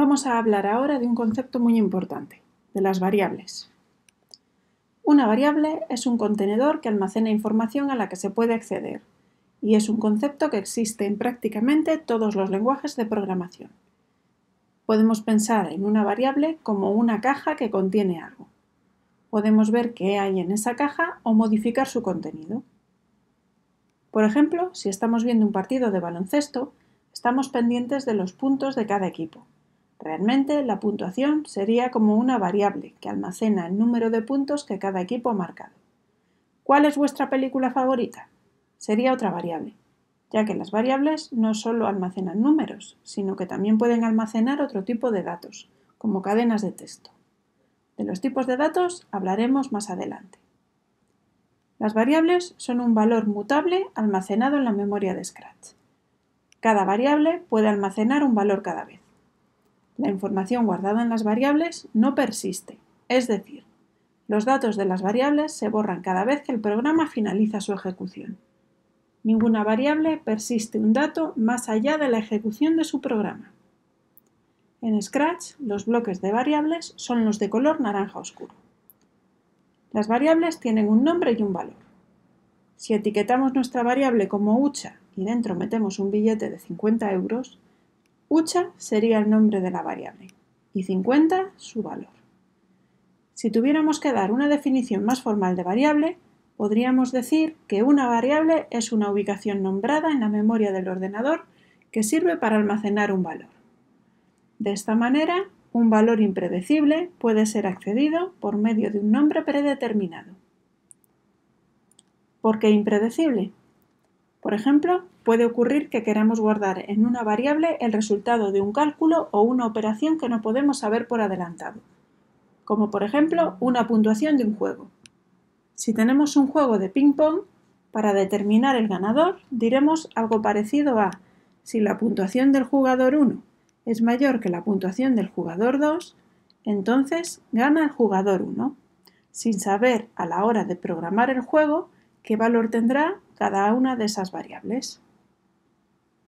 Vamos a hablar ahora de un concepto muy importante, de las variables. Una variable es un contenedor que almacena información a la que se puede acceder, y es un concepto que existe en prácticamente todos los lenguajes de programación. Podemos pensar en una variable como una caja que contiene algo. Podemos ver qué hay en esa caja o modificar su contenido. Por ejemplo, si estamos viendo un partido de baloncesto, estamos pendientes de los puntos de cada equipo Realmente la puntuación sería como una variable que almacena el número de puntos que cada equipo ha marcado. ¿Cuál es vuestra película favorita? Sería otra variable, ya que las variables no solo almacenan números, sino que también pueden almacenar otro tipo de datos, como cadenas de texto. De los tipos de datos hablaremos más adelante. Las variables son un valor mutable almacenado en la memoria de Scratch. Cada variable puede almacenar un valor cada vez. La información guardada en las variables no persiste, es decir, los datos de las variables se borran cada vez que el programa finaliza su ejecución. Ninguna variable persiste un dato más allá de la ejecución de su programa. En Scratch, los bloques de variables son los de color naranja oscuro. Las variables tienen un nombre y un valor. Si etiquetamos nuestra variable como hucha y dentro metemos un billete de 50 euros, Ucha sería el nombre de la variable y 50 su valor. Si tuviéramos que dar una definición más formal de variable, podríamos decir que una variable es una ubicación nombrada en la memoria del ordenador que sirve para almacenar un valor. De esta manera, un valor impredecible puede ser accedido por medio de un nombre predeterminado. ¿Por qué impredecible? Por ejemplo, puede ocurrir que queremos guardar en una variable el resultado de un cálculo o una operación que no podemos saber por adelantado, como por ejemplo una puntuación de un juego. Si tenemos un juego de ping-pong, para determinar el ganador diremos algo parecido a si la puntuación del jugador 1 es mayor que la puntuación del jugador 2, entonces gana el jugador 1, sin saber a la hora de programar el juego ¿Qué valor tendrá cada una de esas variables?